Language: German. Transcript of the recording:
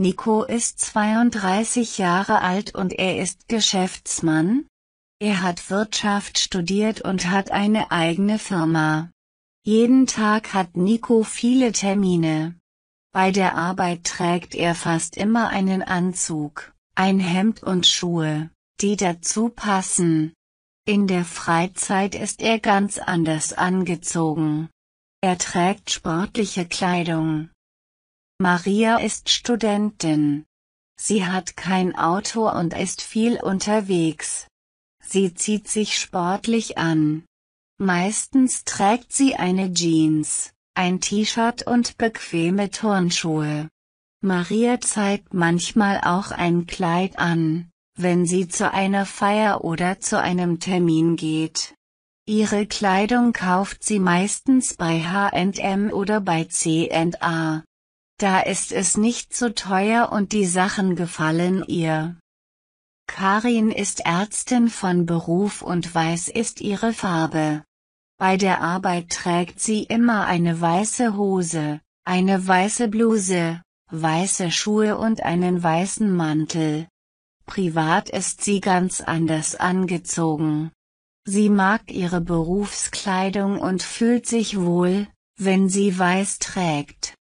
Nico ist 32 Jahre alt und er ist Geschäftsmann. Er hat Wirtschaft studiert und hat eine eigene Firma. Jeden Tag hat Nico viele Termine. Bei der Arbeit trägt er fast immer einen Anzug, ein Hemd und Schuhe, die dazu passen. In der Freizeit ist er ganz anders angezogen. Er trägt sportliche Kleidung, Maria ist Studentin. Sie hat kein Auto und ist viel unterwegs. Sie zieht sich sportlich an. Meistens trägt sie eine Jeans, ein T-Shirt und bequeme Turnschuhe. Maria zeigt manchmal auch ein Kleid an, wenn sie zu einer Feier oder zu einem Termin geht. Ihre Kleidung kauft sie meistens bei H&M oder bei C&A. Da ist es nicht so teuer und die Sachen gefallen ihr. Karin ist Ärztin von Beruf und weiß ist ihre Farbe. Bei der Arbeit trägt sie immer eine weiße Hose, eine weiße Bluse, weiße Schuhe und einen weißen Mantel. Privat ist sie ganz anders angezogen. Sie mag ihre Berufskleidung und fühlt sich wohl, wenn sie weiß trägt.